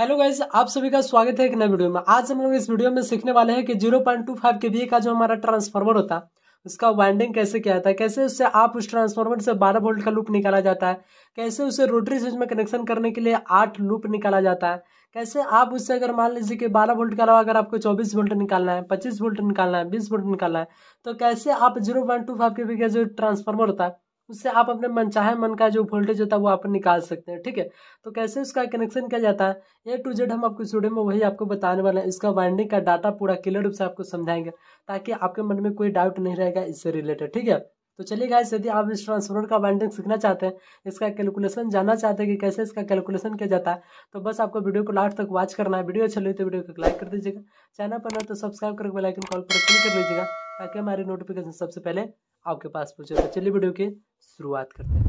hello guys आप सभी का स्वागत है एक नए वीडियो में आज हम लोग इस वीडियो में सीखने वाले हैं कि 0.25 पॉइंट के बी का जो हमारा ट्रांसफार्मर होता है उसका वाइंडिंग कैसे किया जाता है कैसे उससे आप उस ट्रांसफार्मर से 12 वोल्ट का लूप निकाला जाता है कैसे उसे रोटरी स्विच में कनेक्शन करने के लिए आठ लूप निकाला जाता है कैसे आप उससे अगर मान लीजिए कि बारह वोल्ट के अलावा अगर आपको चौबीस वोल्ट निकालना है पच्चीस वोल्ट निकालना है बीस वोल्ट निकालना है तो कैसे आप जीरो पॉइंट के का जो ट्रांसफार्मर होता है उससे आप अपने मनचाहे मन का जो वोल्टेज होता है वो आप निकाल सकते हैं ठीक है तो कैसे उसका कनेक्शन किया जाता है ए टू जेड हम आपको स्टूडियो में वही आपको बताने वाले हैं इसका वाइंडिंग का डाटा पूरा क्लियर रूप से आपको समझाएंगे ताकि आपके मन में कोई डाउट नहीं रहेगा इससे रिलेटेड ठीक है तो चलिए गाइस यदि आप इस ट्रांसफॉर्मर का वाइंडिंग सीखना चाहते हैं इसका कैलकुलेशन जानना चाहते हैं कि कैसे इसका कैलकुलेशन किया जाता है तो बस आपको वीडियो को लास्ट तक वॉच करना है वीडियो अच्छा लगे तो वीडियो को लाइक कर दीजिएगा चैनल पर ना तो सब्सक्राइब करके बेलाइकन कॉल पर क्लिक कर लीजिएगा ताकि हमारी नोटिफिकेशन सबसे पहले आपके पास पूछे तो चलिए वीडियो की शुरुआत करते हैं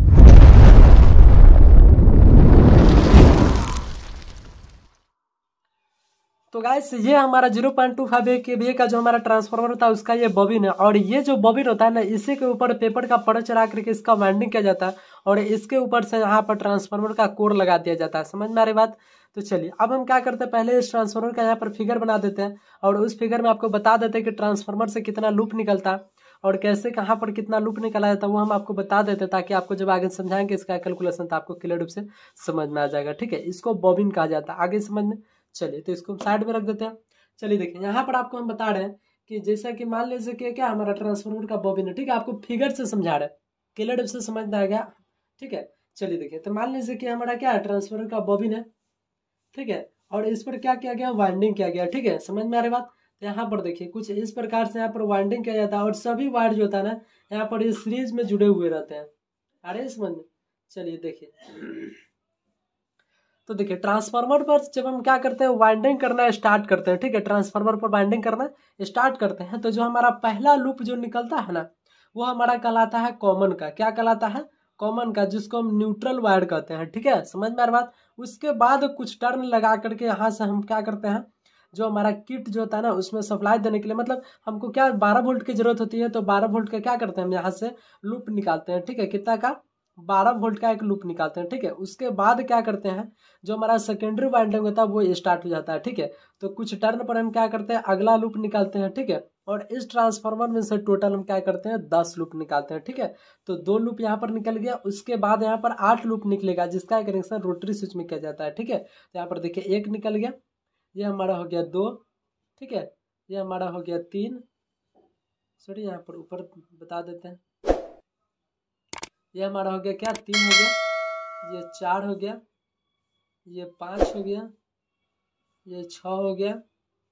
तो गाइस ये हमारा zero point two five K B का जो हमारा ट्रांसफार्मर होता है उसका ये बॉबिन है और ये जो बॉबिन होता है ना इसी के ऊपर पेपर का पड़ चढ़ा करके इसका वाइंडिंग किया जाता है और इसके ऊपर से यहाँ पर ट्रांसफार्मर का कोर लगा दिया जाता है समझ में आ रही बात तो चलिए अब हम क्या करते हैं पहले इस ट्रांसफार्मर का यहाँ पर फिगर बना देते हैं और उस फिगर में आपको बता देते हैं कि ट्रांसफार्मर से कितना लूप निकलता है और कैसे कहाँ पर कितना लूप निकाला जाता है तो वो हम आपको बता देते हैं ताकि आपको जब आगे समझाएंगे इसका कैलकुलेशन तो आपको क्लियर रूप से समझ में आ जाएगा ठीक है इसको बॉबिन कहा जाता है आगे समझ में चलिए तो इसको हम साइड में रख देते हैं चलिए देखिए यहाँ पर आपको हम बता रहे हैं कि जैसा कि मान लीजिए कि क्या हमारा ट्रांसफॉर्मर का बॉबिन है ठीक है आपको फिगर से समझा रहे हैं क्लियर रूप से समझ में आ गया ठीक है चलिए देखिए तो मान लीजिए कि हमारा क्या है ट्रांसफॉर्मर का बॉबिन है ठीक है और इस पर क्या किया गया वाइंडिंग किया गया ठीक है समझ में आ रही बात यहाँ पर देखिए कुछ इस प्रकार से यहाँ पर वाइंडिंग किया जाता है और सभी वायर जो होता है ना यहाँ पर ये सीरीज में जुड़े हुए रहते हैं आ रहे समझ में चलिए देखिए तो देखिए ट्रांसफार्मर पर जब हम क्या करते हैं वाइंडिंग करना स्टार्ट करते हैं ठीक है ट्रांसफार्मर पर वाइंडिंग करना स्टार्ट करते हैं तो जो हमारा पहला लूप जो निकलता है ना वो हमारा कहलाता है कॉमन का क्या कहलाता है कॉमन का जिसको हम न्यूट्रल वायर कहते हैं ठीक है समझ में आ रहा बात उसके बाद कुछ टर्न लगा करके यहाँ से हम क्या करते हैं जो हमारा किट जो होता है ना उसमें सप्लाई देने के लिए मतलब हमको क्या बारह वोल्ट की जरूरत होती है तो बारह वोल्ट का क्या करते हैं हम यहाँ से लूप निकालते हैं ठीक है कितना का बारह वोल्ट का एक लूप निकालते हैं ठीक है उसके बाद क्या करते हैं जो हमारा सेकेंडरी वाइंडिंग होता है वो स्टार्ट हो जाता है ठीक है तो कुछ टर्न पर हम क्या करते हैं अगला लूप निकालते हैं ठीक है और इस ट्रांसफार्मर में से टोटल हम क्या करते हैं दस लूप निकालते हैं ठीक है तो दो लूप यहाँ पर निकल गया उसके बाद यहाँ पर आठ लूप निकलेगा जिसका कनेक्शन रोटरी स्विच में किया जाता है ठीक है तो यहाँ पर देखिए एक निकल गया ये हमारा हो गया दो ठीक है ये हमारा हो गया तीन सॉरी यहाँ पर ऊपर बता देते हैं ये हमारा हो गया क्या तीन हो गया ये चार हो गया ये पाँच हो गया ये छ हो गया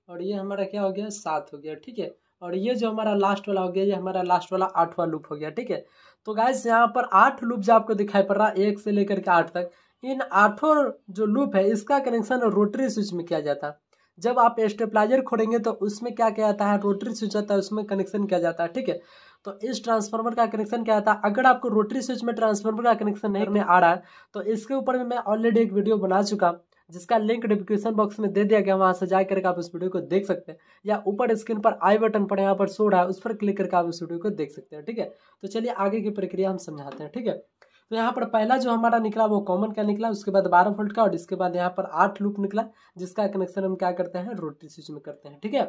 और ये हमारा क्या हो गया सात हो गया ठीक है और ये जो हमारा लास्ट वाला हो गया ये हमारा लास्ट वाला आठवां लूप हो गया ठीक है तो गाइज यहाँ पर आठ लूप जो आपको दिखाई पड़ रहा है एक से लेकर के आठ तक इन आठों जो लूप है इसका कनेक्शन रोटरी स्विच में किया जाता है जब आप स्टेपलाइजर खोलेंगे तो उसमें क्या क्या आता है रोटरी स्विच आता है उसमें कनेक्शन किया जाता है ठीक है तो इस ट्रांसफार्मर का कनेक्शन क्या आता है अगर आपको रोटरी स्विच में ट्रांसफार्मर का कनेक्शन नहीं करने आ रहा है तो इसके ऊपर भी मैं ऑलरेडी एक वीडियो बना चुका जिसका लिंक डिस्क्रिप्शन बॉक्स में दे दिया गया वहाँ से जा करके आप इस वीडियो को देख सकते हैं या ऊपर स्क्रीन पर आई बटन पर यहाँ पर सो रहा है उस पर क्लिक करके आप इस वीडियो को देख सकते हैं ठीक है तो चलिए आगे की प्रक्रिया हम समझाते हैं ठीक है तो यहाँ पर पहला जो हमारा निकला वो कॉमन का निकला उसके बाद बारह फोल्ट का और इसके बाद यहाँ पर आठ लूप निकला जिसका कनेक्शन हम क्या करते हैं रोटरी स्विच में करते हैं ठीक है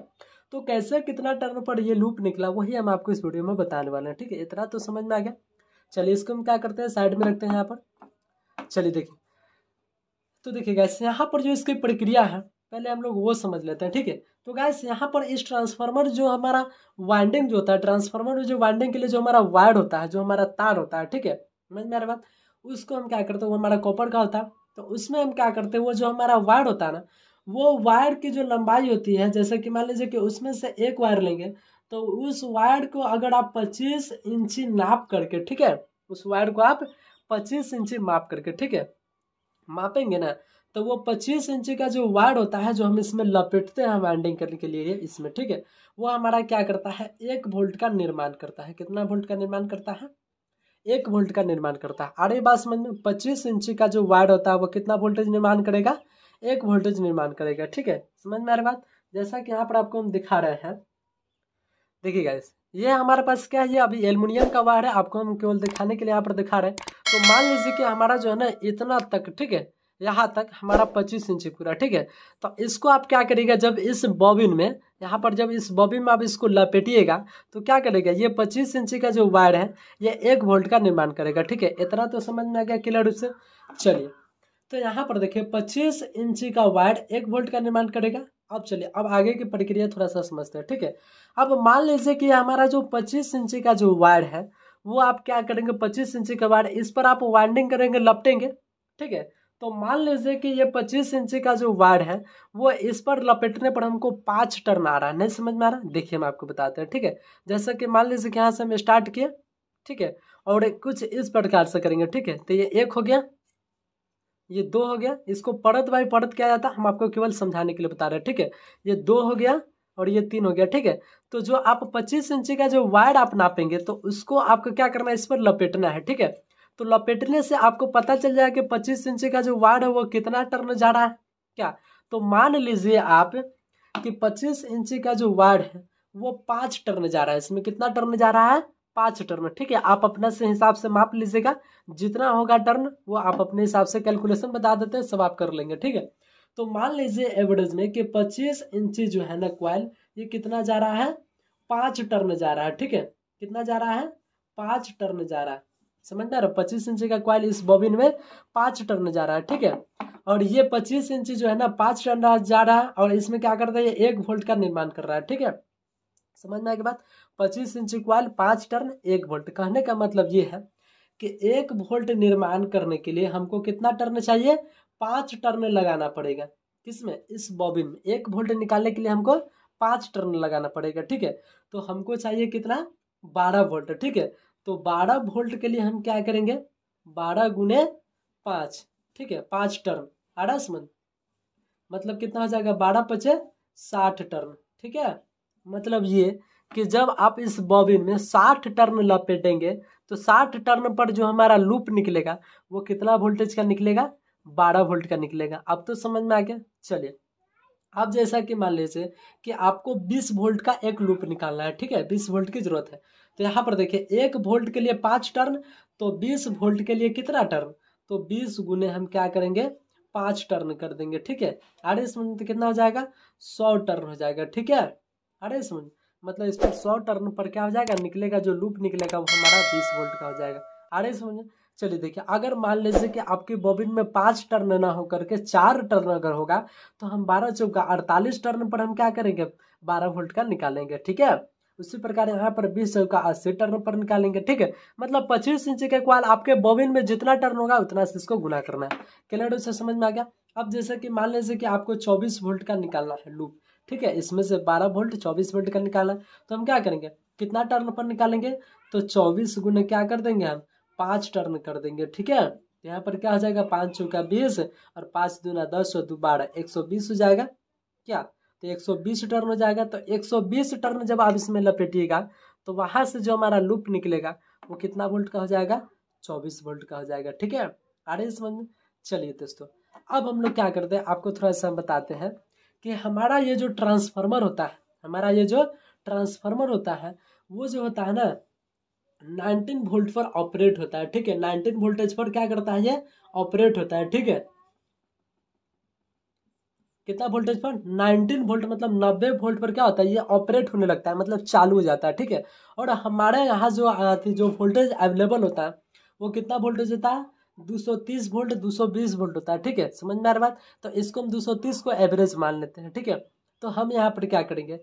तो कैसे कितना टर्न पर ये लूप निकला वही हम आपको इस वीडियो में बताने वाले हैं ठीक है इतना तो समझ में आ गया चलिए इसको हम क्या करते हैं साइड में रखते हैं यहाँ पर चलिए देखिए तो देखिए गैस यहाँ पर जो इसकी प्रक्रिया है पहले हम लोग वो समझ लेते हैं ठीक है तो गैस यहाँ पर इस ट्रांसफार्मर जो हमारा वाइंडिंग जो होता है ट्रांसफार्मर जो वाइंडिंग के लिए जो हमारा वायर होता है जो हमारा तार होता है ठीक है समझ में आ रहा बात उसको हम क्या करते हैं वो हमारा कॉपर का होता है तो उसमें हम क्या करते हैं वो जो हमारा वायर होता है ना वो वायर की जो लंबाई होती है जैसे कि मान लीजिए कि उसमें से एक वायर लेंगे तो उस वायर को अगर आप पच्चीस इंची नाप करके ठीक है उस वायर को आप पच्चीस इंची माप करके ठीक है मापेंगे ना तो वो पच्चीस इंची का जो वायर होता है जो हम इसमें लपेटते हैं वाइंडिंग करने के लिए इसमें ठीक है वो हमारा क्या करता है एक वोल्ट का निर्माण करता है कितना वोल्ट का निर्माण करता है एक वोल्ट का निर्माण करता है अरे बात समझ में पच्चीस इंची का जो वायर होता है वो कितना वोल्टेज निर्माण करेगा एक वोल्टेज निर्माण करेगा ठीक है समझ में आ रही बात जैसा कि यहाँ पर आपको हम दिखा रहे हैं देखिए गाइस ये हमारे पास क्या है ये अभी एल्युमिनियम का वायर है आपको हम केवल दिखाने के लिए यहाँ पर दिखा रहे हैं तो मान लीजिए कि हमारा जो है ना इतना तक ठीक है यहाँ तक हमारा पच्चीस इंची पूरा ठीक है तो इसको आप क्या करिएगा जब इस बॉबिन में यहाँ पर जब इस बॉबी में आप इसको लपेटिएगा तो क्या करेगा ये 25 इंची का जो वायर है ये एक वोल्ट का निर्माण करेगा ठीक है इतना तो समझ में आ गया क्लियर रूप से चलिए तो यहाँ पर देखिए 25 इंची का वायर एक वोल्ट का निर्माण करेगा अब चलिए अब आगे की प्रक्रिया थोड़ा सा समझते हैं ठीक है अब मान लीजिए कि हमारा जो पच्चीस इंची का जो वायर है वो आप क्या करेंगे पच्चीस इंची का वायर इस पर आप वाइंडिंग करेंगे लपटेंगे ठीक है तो मान लीजिए कि ये पच्चीस इंची का जो वायर है वो इस पर लपेटने पर हमको पाँच टर्न आ रहा है नहीं समझ में आ रहा देखिए हम आपको बताते हैं ठीक है जैसा कि मान लीजिए कि यहाँ से हम स्टार्ट किए ठीक है और कुछ इस प्रकार से करेंगे ठीक है तो ये एक हो गया ये दो हो गया इसको परत बाई परत क्या जाता है हम आपको केवल समझाने के लिए बता रहे हैं ठीक है ये दो हो गया और ये तीन हो गया ठीक है तो जो आप पच्चीस इंची का जो वायर आप नापेंगे तो उसको आपको क्या करना है इस पर लपेटना है ठीक है तो लपेटने से आपको पता चल जाएगा कि पच्चीस इंच का जो वार्ड है वो कितना टर्न जा रहा है क्या तो मान लीजिए आप कि पच्चीस इंच का जो वार्ड है वो पाँच टर्न जा रहा है इसमें कितना टर्न जा रहा है पाँच टर्न ठीक है आप अपने से हिसाब से माप लीजिएगा जितना होगा टर्न वो आप अपने हिसाब से कैलकुलेशन बता देते हैं सब आप कर लेंगे ठीक है तो मान लीजिए एवरेज में कि 25 इंची जो है ना क्वाइल ये कितना जा रहा है पाँच टर्न जा रहा है ठीक है कितना जा रहा है पाँच टर्न जा रहा है समझ में रहे पच्चीस इंची का क्वाइल इस बॉबिन में पाँच टर्न जा रहा है ठीक है और ये पच्चीस इंची जो है ना पांच टर्न जा रहा है और इसमें क्या करता है ये एक वोल्ट का निर्माण कर रहा है ठीक है समझ में आने बात पच्चीस इंची क्वाइल पाँच टर्न एक वोल्ट कहने का मतलब ये है कि एक वोल्ट निर्माण करने के लिए हमको कितना टर्न चाहिए पांच टर्न लगाना पड़ेगा किसमें इस बॉबिन में एक वोल्ट निकालने के लिए हमको पांच टर्न लगाना पड़ेगा ठीक है तो हमको चाहिए कितना बारह वोल्ट ठीक है तो बारह वोल्ट के लिए हम क्या करेंगे बारह गुने पाँच ठीक है पाँच टर्न आ रहा समझ मतलब कितना हो जाएगा बारह पचे साठ टर्न ठीक है मतलब ये कि जब आप इस बॉबिन में साठ टर्न लपेटेंगे तो साठ टर्न पर जो हमारा लूप निकलेगा वो कितना वोल्टेज का निकलेगा बारह वोल्ट का निकलेगा अब तो समझ में आ गया चलिए आप जैसा कि मान लीजिए कि आपको 20 वोल्ट का एक लूप निकालना है ठीक है 20 वोल्ट की जरूरत है तो यहाँ पर देखिए एक वोल्ट के लिए पाँच टर्न तो 20 वोल्ट के लिए कितना टर्न तो 20 गुने हम क्या करेंगे पाँच टर्न कर देंगे ठीक है अरे इसमें तो कितना हो जाएगा सौ टर्न हो जाएगा ठीक है अरे मिनट मतलब इस पर सौ टर्न पर क्या हो जाएगा निकलेगा जो लूप निकलेगा वो हमारा बीस वोल्ट का हो जाएगा अरे समझे चलिए देखिए अगर मान लीजिए कि आपकी बॉबिन में पांच टर्न ना होकर के चार टर्न अगर होगा तो हम बारह चौका अड़तालीस टर्न पर हम क्या करेंगे बारह वोल्ट का निकालेंगे ठीक है उसी प्रकार यहाँ पर बीस चौका अस्सी टर्न पर निकालेंगे ठीक है मतलब पच्चीस इंच के क्वाल आपके बॉबिन में जितना टर्न होगा उतना से इसको गुना करना है कैलेंडर से समझ में आ गया अब जैसे कि मान लीजिए कि आपको चौबीस वोल्ट का निकालना है लूप ठीक है इसमें से बारह वोल्ट चौबीस वोल्ट का निकालना है तो हम क्या करेंगे कितना टर्न पर निकालेंगे तो चौबीस गुना क्या कर देंगे हम पाँच टर्न कर देंगे ठीक है तो यहाँ पर क्या हो जाएगा पाँच सौ का बीस और पाँच दूना दस और दो बारह एक सौ बीस हो जाएगा क्या तो एक सौ बीस टर्न हो जाएगा तो एक सौ बीस टर्न जब आप इसमें लपेटिएगा तो वहाँ से जो हमारा लूप निकलेगा वो कितना वोल्ट का हो जाएगा चौबीस वोल्ट का हो जाएगा ठीक है आ रही समझ में चलिए दोस्तों अब हम लोग क्या करते हैं आपको थोड़ा सा हम बताते हैं कि हमारा ये जो ट्रांसफार्मर होता है हमारा ये जो ट्रांसफार्मर होता है वो जो होता है ना 19 वोल्ट पर ऑपरेट होता है ठीक है 19 वोल्टेज पर क्या करता है ये ऑपरेट होता है ठीक है कितना वोल्टेज पर 19 वोल्ट मतलब 90 वोल्ट पर क्या होता है ये ऑपरेट होने लगता है मतलब चालू हो जाता है ठीक है और हमारे यहाँ जो जो वोल्टेज अवेलेबल होता है वो कितना वोल्टेज होता है 230 वोल्ट 220 वोल्ट होता है ठीक है समझ में आ रहा बात तो इसको हम 230 को एवरेज मान लेते हैं ठीक है तो हम यहाँ पर क्या करेंगे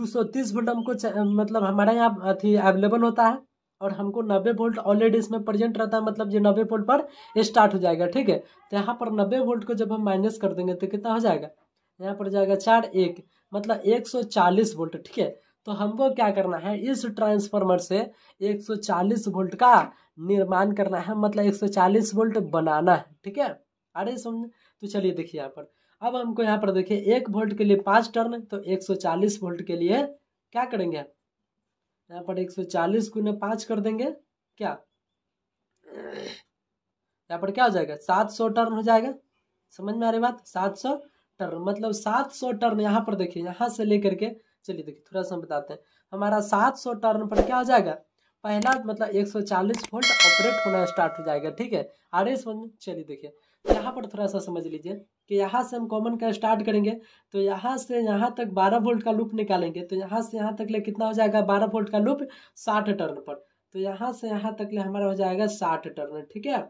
230 वोल्ट हमको मतलब हमारे यहाँ अथी अवेलेबल होता है और हमको नब्बे वोल्ट ऑलरेडी इसमें प्रेजेंट रहता है मतलब ये नब्बे वोल्ट पर स्टार्ट हो जाएगा ठीक है तो यहाँ पर नब्बे वोल्ट को जब हम माइनस कर देंगे तो कितना हो जाएगा यहाँ पर जाएगा चार एक मतलब एक सौ चालीस वोल्ट ठीक है तो हमको क्या करना है इस ट्रांसफार्मर से 140 वोल्ट का निर्माण करना है मतलब चालीस वोल्ट बनाना है ठीक है अरे समझ तो चलिए देखिए यहाँ पर अब हमको यहाँ पर देखिए एक वोल्ट के लिए पाँच टर्न तो चालीस वोल्ट के लिए क्या करेंगे यहाँ पर एक सौ चालीस पाँच कर देंगे क्या यहाँ पर क्या हो जाएगा सात सौ टर्न हो जाएगा समझ में आ रही बात सात सौ टर्न मतलब सात सौ टर्न यहाँ पर देखिए यहाँ से लेकर के चलिए देखिए थोड़ा सा बताते हैं हमारा सात सौ टर्न पर क्या हो जाएगा पहला मतलब एक सौ चालीस वोल्ट ऑपरेट होना स्टार्ट हो जाएगा ठीक है आ रही समझ में चलिए देखिए तो यहाँ पर थोड़ा सा समझ लीजिए कि यहाँ से हम कॉमन का स्टार्ट करेंगे तो यहाँ से यहाँ तक 12 वोल्ट का लूप निकालेंगे तो यहाँ से यहाँ तक ले कितना हो जाएगा 12 वोल्ट का लूप 60 टर्न पर तो यहाँ से यहाँ तक ले हमारा हो जाएगा 60 टर्न ठीक है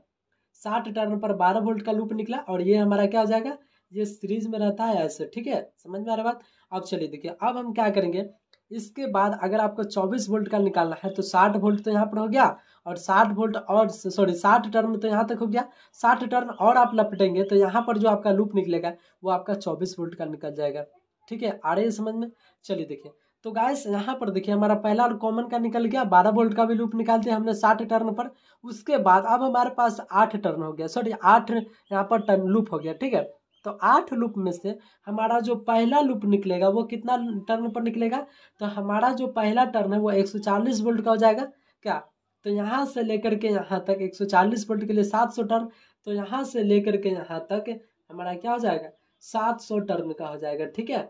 60 टर्न पर 12 वोल्ट का लूप निकला और ये हमारा क्या हो जाएगा ये सीरीज में रहता है ऐसे ठीक है समझ में आ रहा बात अब चलिए देखिए अब हम क्या करेंगे इसके बाद अगर आपको 24 वोल्ट का निकालना है तो 60 वोल्ट तो यहाँ पर हो गया और 60 वोल्ट और सॉरी 60 टर्न तो यहाँ तक हो गया 60 टर्न और आप लपटेंगे तो यहाँ पर जो आपका लूप निकलेगा वो आपका 24 वोल्ट का निकल जाएगा ठीक है आ रही है समझ में चलिए देखिए तो गाइस यहाँ पर देखिए हमारा पहला और कॉमन का निकल गया बारह वोल्ट का भी लूप निकाल दिया हमने साठ टर्न पर उसके बाद अब हमारे पास आठ टर्न हो गया सॉरी आठ यहाँ पर टर्न लूप हो गया ठीक है तो आठ लूप में से हमारा जो पहला लूप निकलेगा वो कितना टर्न पर निकलेगा तो हमारा जो पहला टर्न है वो 140 वोल्ट का हो जाएगा क्या तो यहाँ से लेकर के यहाँ तक 140 वोल्ट के लिए 700 टर्न तो यहाँ से लेकर के यहाँ तक हमारा क्या हो जाएगा 700 टर्न का हो जाएगा ठीक है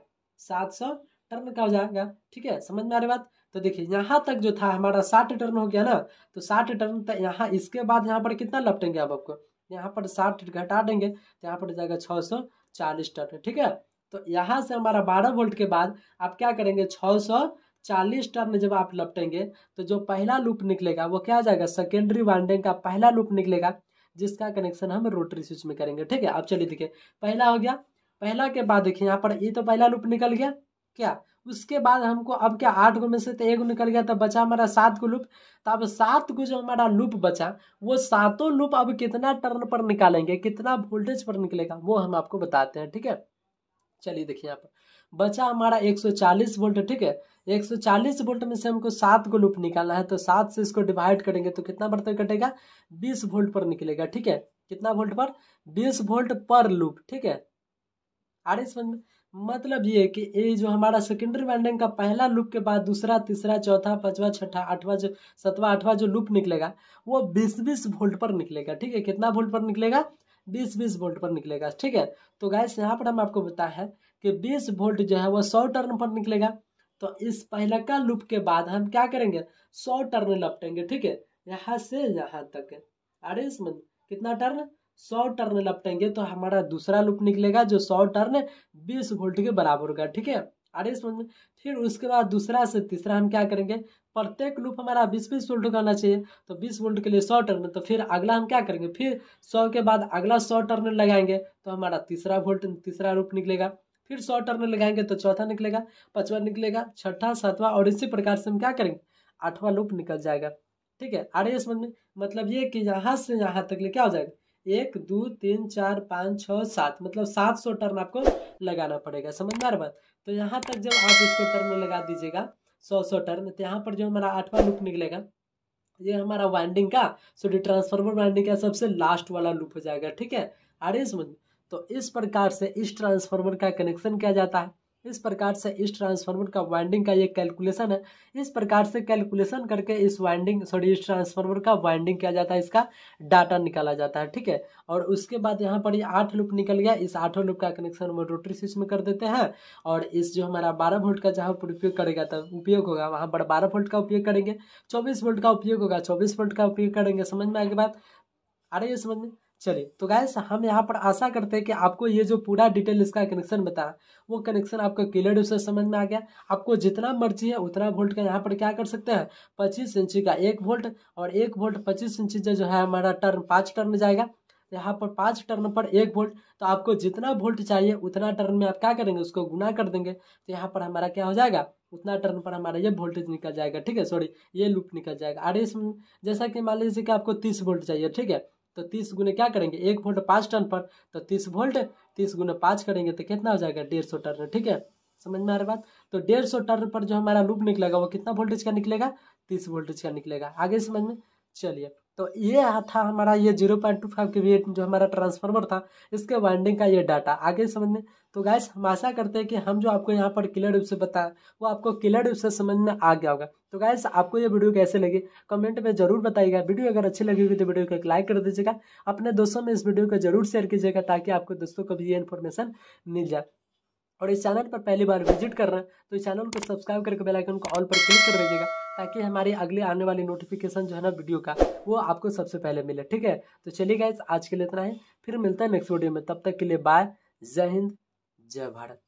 700 टर्न का हो जाएगा ठीक है समझ में आ रही बात तो देखिए यहाँ तक जो था हमारा साठ टर्न हो गया ना तो साठ टर्न यहाँ इसके बाद यहाँ पर कितना लपटेंगे आप आपको यहाँ पर साठ घटा देंगे तो यहाँ पर जाएगा छः सौ चालीस टन ठीक है तो यहाँ से हमारा बारह वोल्ट के बाद आप क्या करेंगे छः सौ चालीस टर्न जब आप लपटेंगे तो जो पहला लूप निकलेगा वो क्या जाएगा सेकेंडरी वाइंडिंग का पहला लूप निकलेगा जिसका कनेक्शन हम रोटरी स्विच में करेंगे ठीक है आप चलिए देखिए पहला हो गया पहला के बाद देखिए यहाँ पर ये तो पहला लूप निकल गया क्या उसके बाद हमको अब क्या आठ गो में से तो एक निकल गया तो बचा हमारा सात गो लूप तो अब सात गो जो हमारा लूप बचा वो सातों लूप अब कितना टर्न पर निकालेंगे कितना वोल्टेज पर निकलेगा वो हम आपको बताते हैं ठीक है चलिए देखिए यहाँ पर बचा हमारा 140 वोल्ट ठीक है 140 वोल्ट में से हमको सात को लूप निकालना है तो सात से इसको डिवाइड करेंगे तो कितना बर्तन कटेगा बीस वोल्ट पर निकलेगा ठीक है कितना वोल्ट पर बीस वोल्ट पर लूप ठीक है आ रही मतलब ये कि ये जो हमारा सेकेंडरी बाइंडिंग का पहला लूप के बाद दूसरा तीसरा चौथा पांचवा छठा आठवां जो सतवा आठवां जो लूप निकलेगा वो बीस बीस वोल्ट पर निकलेगा ठीक है कितना वोल्ट पर निकलेगा बीस बीस वोल्ट पर निकलेगा ठीक है तो गैस यहाँ पर हम आपको बताए हैं कि बीस वोल्ट जो है वो सौ टर्न पर निकलेगा तो इस पहला का लूप के बाद हम क्या करेंगे सौ टर्न लपटेंगे ठीक है यहाँ से यहाँ तक अरे इसमें कितना टर्न सौ टर्न लपटेंगे तो हमारा दूसरा लूप निकलेगा जो सौ टर्न बीस वोल्ट के बराबर होगा ठीक है अरे समझ में फिर उसके बाद दूसरा से तीसरा हम क्या करेंगे प्रत्येक लूप हमारा बीस बीस वोल्ट का होना चाहिए तो बीस वोल्ट के लिए सौ टर्न तो फिर अगला हम क्या करेंगे फिर सौ के बाद अगला सौ टर्न लगाएंगे तो हमारा तीसरा वोल्ट तीसरा लूप निकलेगा फिर सौ टर्न लगाएंगे तो चौथा निकलेगा पचवा निकलेगा छठा सातवां और इसी प्रकार से हम क्या करेंगे आठवां लूप निकल जाएगा ठीक है आर एस में मतलब ये कि यहाँ से यहाँ तक ले क्या हो जाएगा एक दो तीन चार पाँच छः सात मतलब सात सौ टर्न आपको लगाना पड़ेगा समझदार बात तो यहाँ तक जब आप इसको टर्न लगा दीजिएगा सौ सौ टर्न तो यहाँ पर जो हमारा आठवां लूप निकलेगा ये हमारा वाइंडिंग का सो डी ट्रांसफार्मर वाइंडिंग का सबसे लास्ट वाला लूप हो जाएगा ठीक है आ रही समझ तो इस प्रकार से इस ट्रांसफार्मर का कनेक्शन किया जाता है इस प्रकार से इस ट्रांसफार्मर का वाइंडिंग का ये कैलकुलेशन है इस प्रकार से कैलकुलेशन करके इस वाइंडिंग सॉरी इस ट्रांसफार्मर का वाइंडिंग किया जाता है इसका डाटा निकाला जाता है ठीक है और उसके बाद यहाँ पर ये आठ लूप निकल गया इस आठों लूप का कनेक्शन हम रोटरी स्विच में कर देते हैं और इस जो हमारा बारह वोल्ट का जहाँ पर उपयोग करेगा तब तो उपयोग होगा वहाँ पर बारह वोल्ट का उपयोग करेंगे चौबीस वोल्ट का उपयोग होगा चौबीस वोल्ट का उपयोग करेंगे समझ में आगे बात आ रही है समझ में चलिए तो गैस हम यहाँ पर आशा करते हैं कि आपको ये जो पूरा डिटेल इसका कनेक्शन बताया वो कनेक्शन आपको क्लियर रूप से समझ में आ गया आपको जितना मर्जी है उतना वोल्ट का यहाँ पर क्या कर सकते हैं पच्चीस इंची का एक वोल्ट और एक वोल्ट पच्चीस इंची जो है हमारा टर्न पाँच टर्न जाएगा यहाँ पर पाँच टर्न पर एक वोल्ट तो आपको जितना वोल्ट चाहिए उतना टर्न में आप क्या करेंगे उसको गुना कर देंगे तो यहाँ पर हमारा क्या हो जाएगा उतना टर्न पर हमारा ये वोल्टेज निकल जाएगा ठीक है सॉरी ये लूप निकल जाएगा आर इसमें जैसा कि मान लीजिए कि आपको तीस वोल्ट चाहिए ठीक है तो तीस गुने क्या करेंगे एक वोल्ट पाँच टर्न पर तो तीस वोल्ट तीस गुने पाँच करेंगे तो कितना हो जाएगा डेढ़ सौ टर्न ठीक है समझ में आ रही बात तो डेढ़ सौ टर्न पर जो हमारा लूप निकलेगा वो कितना वोल्टेज का निकलेगा तीस वोल्टेज का निकलेगा आगे समझ में चलिए तो ये था हमारा ये zero point two five K V जो हमारा ट्रांसफार्मर था इसके वाइंडिंग का ये डाटा आगे समझ में तो गाइस हम आशा करते हैं कि हम जो आपको यहाँ पर क्लियर रूप से बताया वो आपको क्लियर रूप से समझ में आ गया होगा तो गाइस आपको ये वीडियो कैसे लगी कमेंट में जरूर बताइएगा वीडियो अगर अच्छी लगी होगी तो वीडियो को एक लाइक कर दीजिएगा अपने दोस्तों में इस वीडियो को जरूर शेयर कीजिएगा ताकि आपको दोस्तों को भी ये इन्फॉर्मेशन मिल जाए और इस चैनल पर पहली बार विजिट कर रहे हैं तो इस चैनल को सब्सक्राइब करके बेलाइकन को ऑल पर क्लिक कर दीजिएगा ताकि हमारी अगली आने वाली नोटिफिकेशन जो है ना वीडियो का वो आपको सबसे पहले मिले ठीक है तो चलिए गाइज आज के लिए इतना है फिर मिलता है नेक्स्ट वीडियो में तब तक के लिए बाय जय हिंद जय भारत